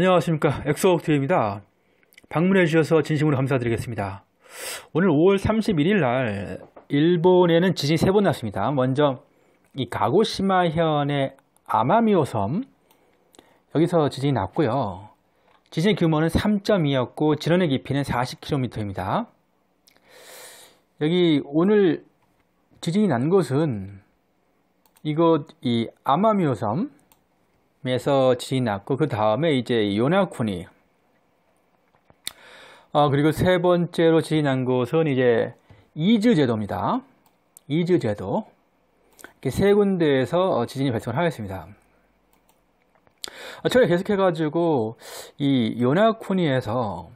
안녕하십니까 엑소옥트입니다 방문해 주셔서 진심으로 감사드리겠습니다 오늘 5월 31일 날 일본에는 지진이 세번 났습니다 먼저 이 가고시마 현의 아마미오 섬 여기서 지진이 났고요 지진 규모는 3.2였고 진원의 깊이는 40km입니다 여기 오늘 지진이 난 곳은 이곳 이 아마미오 섬 에서 지났고 그 다음에 이제 요나쿠니 아, 그리고 세 번째로 지난 곳은 이제 이즈 제도입니다. 이즈 제도 이렇게 세 군데에서 어, 지진이 발생을 하였습니다. 아, 저희가 계속해가지고 이 요나쿠니에서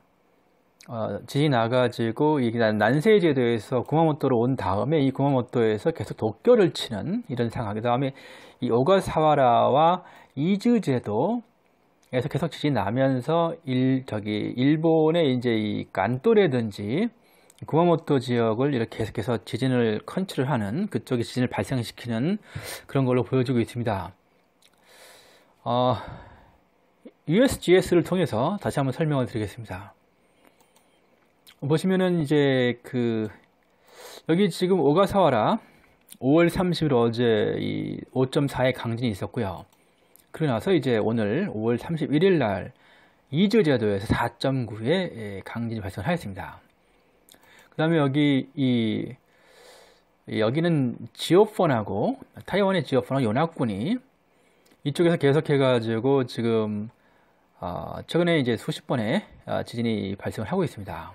어, 지인 나가지고 난세에 대해서 구마모토로 온 다음에 이 구마모토에서 계속 도쿄를 치는 이런 상황. 그 다음에 이 오가사와라와 이즈제도 에서 계속 지진 나면서 일 저기 일본의 이제 이 간또레든지 구마모토 지역을 이렇게 계속해서 지진을 컨트롤하는 그쪽에 지진을 발생시키는 그런 걸로 보여지고 있습니다. 어, USGS를 통해서 다시 한번 설명을 드리겠습니다. 보시면은 이제 그 여기 지금 오가사와라 5월 30일 어제 이 5.4의 강진이 있었고요. 그러나서 이제 오늘 5월 31일 날 이즈 제도에서 4.9의 예, 강진이 발생하였습니다. 그 다음에 여기 이 여기는 지오펀하고 타이완의 지오펀하고 연합군이 이쪽에서 계속해가지고 지금 어, 최근에 이제 수십 번의 어, 지진이 발생을 하고 있습니다.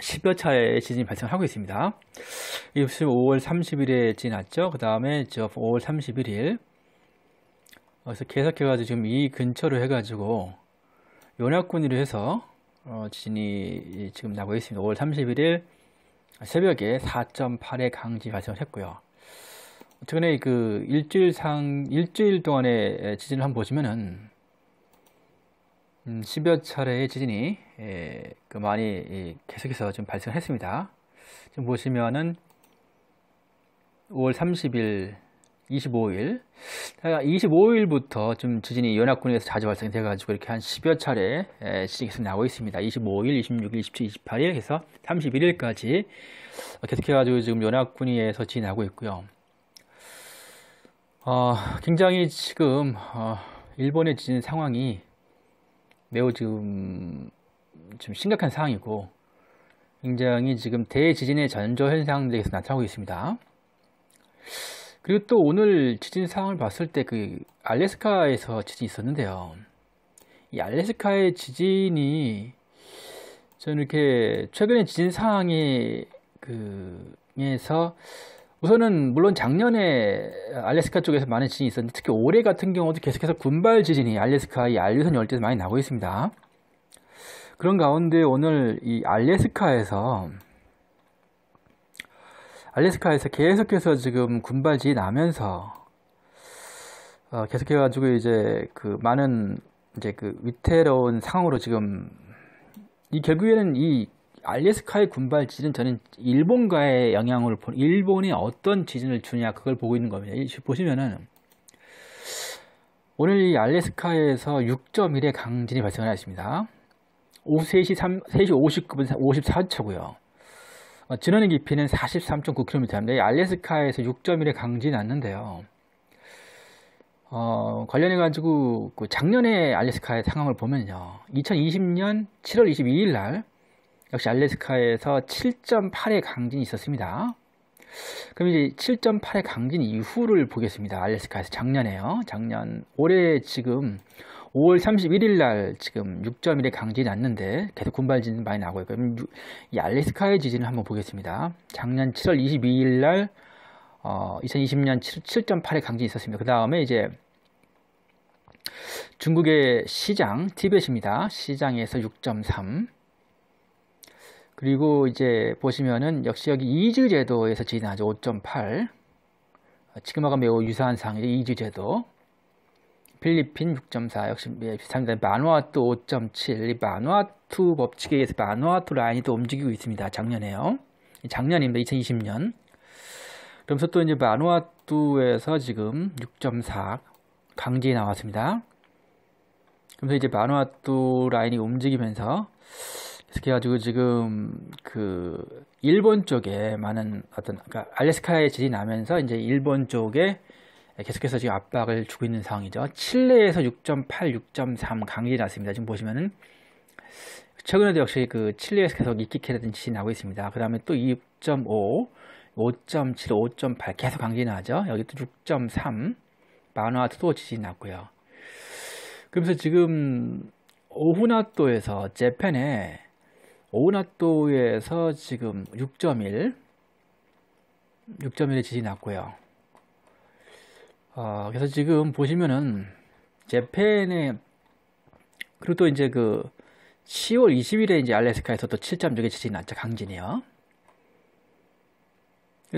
10여 차례 지진이 발생하고 있습니다. 이것이 5월 30일에 지났죠. 그 다음에 저 5월 31일. 그래서 계속해가지고 지금 이 근처로 해가지고 연합군으로 해서 어, 지진이 지금 나고 있습니다. 5월 31일 새벽에 4.8의 강지 발생을 했고요. 최근에 그 일주일 상, 일주일 동안의 지진을 한번 보시면은, 음, 10여 차례의 지진이 예, 그 많이 예, 계속해서 좀 발생했습니다. 지금 보시면은 5월 30일, 25일, 25일부터 좀 지진이 연합군에서 자주 발생돼가지고 이렇게 한 10여 차례 예, 지진이 계속 나오고 있습니다. 25일, 26일, 27일, 28일 해서 31일까지 계속해가지고 지금 연합군에서 지진이 나고 있고요. 어, 굉장히 지금 어, 일본의 지진 상황이 매우 지금 좀 심각한 상황이고 굉장히 지금 대지진의 전조 현상들에서 나타나고 있습니다. 그리고 또 오늘 지진 상황을 봤을 때 그 알래스카에서 지진이 있었는데요. 이 알래스카의 지진이 저는 이렇게 최근에 지진 상황이 그에서 우선은 물론 작년에 알래스카 쪽에서 많은 지진이 있었는데 특히 올해 같은 경우도 계속해서 군발 지진이 알래스카 의 알류선 열대에서 많이 나고 있습니다. 그런 가운데 오늘 이 알래스카에서 알래스카에서 계속해서 지금 군발지 나면서 어, 계속해 가지고 이제 그 많은 이제 그 위태로운 상황으로 지금 이 결국에는 이 알래스카의 군발 지진 저는 일본과의 영향을 보 일본이 어떤 지진을 주냐 그걸 보고 있는 겁니다. 보시면은 오늘 이 알래스카에서 6.1의 강진이 발생을 했습니다. 오후 3시, 3, 3시 59분 54초고요. 어, 진원의 깊이는 43.9km입니다. 알래스카에서 6.1의 강지 났는데요. 어, 관련해 가지고 그 작년에 알래스카의 상황을 보면요. 2020년 7월 22일 날 역시 알래스카에서 7.8의 강진이 있었습니다. 그럼 이제 7.8의 강진 이후를 보겠습니다. 알래스카에서 작년에요. 작년 올해 지금 5월 31일 날 지금 6.1의 강진이 났는데 계속 군발진 많이 나고 있고 요이 알래스카의 지진을 한번 보겠습니다. 작년 7월 22일 날 어, 2020년 7, 7.8의 강진이 있었습니다. 그 다음에 이제 중국의 시장, 티벳입니다. 시장에서 6.3 그리고 이제 보시면은 역시 여기 이즈 제도에서 지진하죠. 5.8 지금하고 매우 유사한 상황이죠. 이즈 제도 필리핀 6.4 역시 예, 비슷합니다. 마누아투 5.7. 이 마누아투 법칙에 의해서 마누아투 라인이 또 움직이고 있습니다. 작년에요. 작년입니다. 2020년. 그러면서 또 이제 마누아투에서 지금 6.4 강제에 나왔습니다. 그러면서 이제 마누아투 라인이 움직이면서 그렇게 해가지고 지금 그 일본 쪽에 많은 어떤 그러니까 알래스카의 질이 나면서 이제 일본 쪽에 예, 계속해서 지금 압박을 주고 있는 상황이죠. 칠레에서 6.8, 6.3 강진이 났습니다. 지금 보시면은 최근에도 역시 그 칠레에서 계속 이키케라든 지진이 나고 있습니다. 그 다음에 또 6.5, 5.7, 5.8 계속 강진이 나죠. 여기 또 6.3, 마누아트도 지진이 났고요. 그러면서 지금 오후나토에서 재팬에 오후나토에서 지금 6.1, 6.1의 지진이 났고요. 어, 그래서 지금 보시면은 재팬의 그리고 또 이제 그 10월 20일에 이제 알래스카에서 또 7.6의 지진이 났죠 강진이요.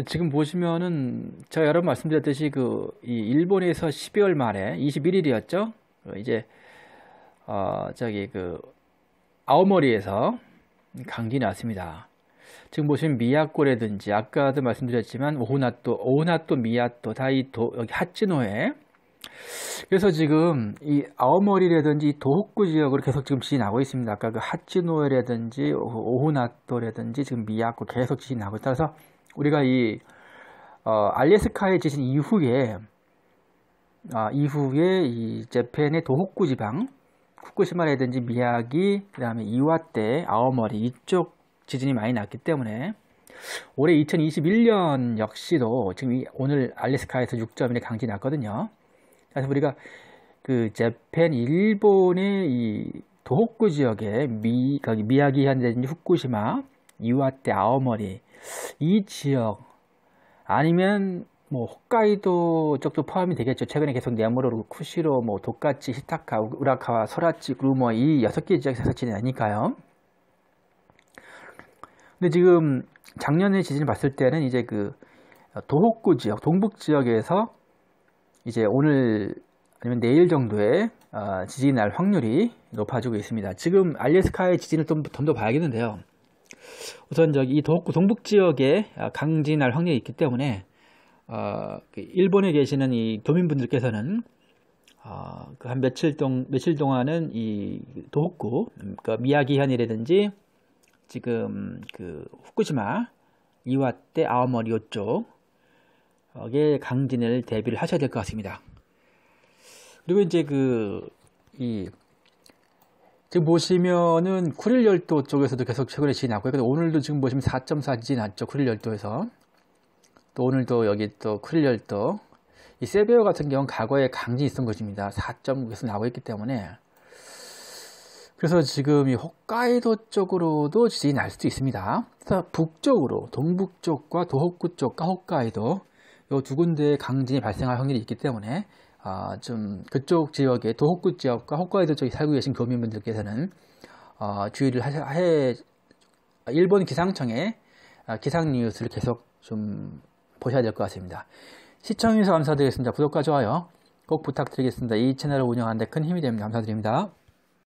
지금 보시면은 제가 여러 번 말씀드렸듯이 그 이 일본에서 12월 말에 21일이었죠. 어, 이제 어 저기 그 아오머리에서 강진이 났습니다. 지금 보시면 미야코라든지 아까도 말씀드렸지만 오호나토오호나토미야토다이토 여기 하치노에 그래서 지금 이 아오머리라든지 도호쿠 지역으로 계속 지금 지진 나고 있습니다. 아까 그 하치노에라든지 오호나토라든지 지금 미야코 계속 지진 나고 있다. 서 우리가 이 어, 알래스카의 지진 이후에 아, 이후에 이 재팬의 도호쿠 지방 후쿠시마라든지 미야기 그다음에 이와떼 아오머리 이쪽 지진이 많이 났기 때문에 올해 2021년 역시도 지금 오늘 알래스카에서 6.1의 강진이 났거든요. 그래서 우리가 그 재팬 일본의 이 도호쿠 지역에 미 거기 미야기 현대인 후쿠시마 이와테 아오머리이 지역 아니면 뭐 홋카이도 쪽도 포함이 되겠죠. 최근에 계속 네모로 쿠시로 뭐 도카치 히타카 우라카와 소라치 루머 이 여섯 개 지역에서 지나니까요. 근데 지금 작년에 지진을 봤을 때는 이제 그 도호쿠 지역, 동북 지역에서 이제 오늘 아니면 내일 정도에 아, 지진이 날 확률이 높아지고 있습니다. 지금 알래스카의 지진을 좀 더 봐야겠는데요. 우선 저기 이 도호쿠 동북 지역에 아, 강진이 날 확률이 있기 때문에 어, 일본에 계시는 이 도민분들께서는 어, 그한 며칠 동 며칠 동안은 이 도호쿠 음, 그러니까 미야기현이라든지 지금 그 후쿠시마 이와떼 아오머리오 쪽에 강진을 대비를 하셔야 될 것 같습니다. 그리고 이제 그 이 지금 보시면은 쿠릴 열도 쪽에서도 계속 최근에 지진 났고요. 근데 오늘도 지금 보시면 4.4 지진 났죠. 쿠릴 열도에서 또 오늘도 여기 또 쿠릴 열도 이세베오 같은 경우는 과거에 강진이 있던 것입니다. 4.9에서 나고 있기 때문에 그래서 지금 이 홋카이도 쪽으로도 지진이 날 수도 있습니다. 그래서 북쪽으로 동북 쪽과 도호쿠 쪽과 홋카이도 이 두 군데 에 강진이 발생할 확률이 있기 때문에 아, 좀 그쪽 지역에 도호쿠 지역과 홋카이도 쪽에 살고 계신 교민분들께서는 어, 주의를 하셔, 해 일본 기상청의 아, 기상 뉴스를 계속 좀 보셔야 될 것 같습니다. 시청해주셔서 감사드리겠습니다. 구독과 좋아요 꼭 부탁드리겠습니다. 이 채널을 운영하는데 큰 힘이 됩니다. 감사드립니다.